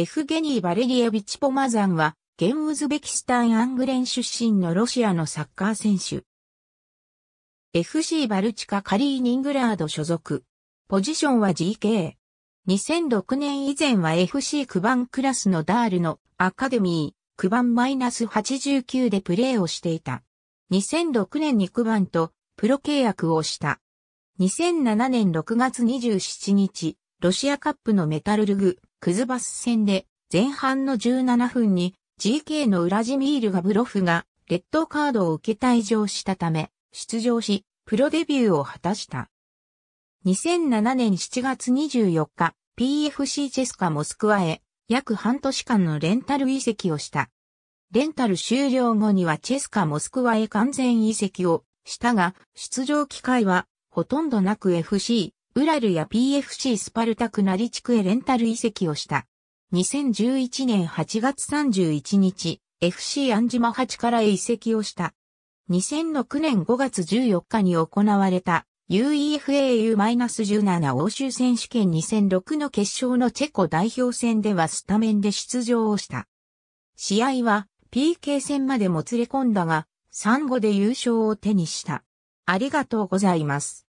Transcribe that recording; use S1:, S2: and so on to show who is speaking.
S1: エフゲニー・バレリエビチ・ポマザンは、
S2: 現ウズベキスタン・アングレン出身のロシアのサッカー選手。FC バルチカ・カリーニングラード所属。ポジションは GK。2006年以前は FC クバンクラスのダールのアカデミー、クバン -89 でプレーをしていた。2006年にクバンとプロ契約をした。2007年6月27日、ロシアカップのメタルルグ、クズバス戦で前半の17分に GK のウラジミールガブロフがレッドカードを受け退場したため出場しプロデビューを果たした。2007年7月24日 PFC チェスカモスクワへ約半年間のレンタル移籍をした。レンタル終了後にはチェスカモスクワへ完全移籍をしたが、出場機会はほとんどなく FC ウラルや PFC スパルタクナリ地区へレンタル移籍をした。2011年8月31日、FC アンジマ8からへ移籍をした。2006年5月14日に行われた UEFAU-17 欧州選手権2006の決勝のチェコ代表戦ではスタメンで出場をした。試合は PK 戦までもつれ込んだが、3 5で優勝を手にした。
S1: ありがとうございます。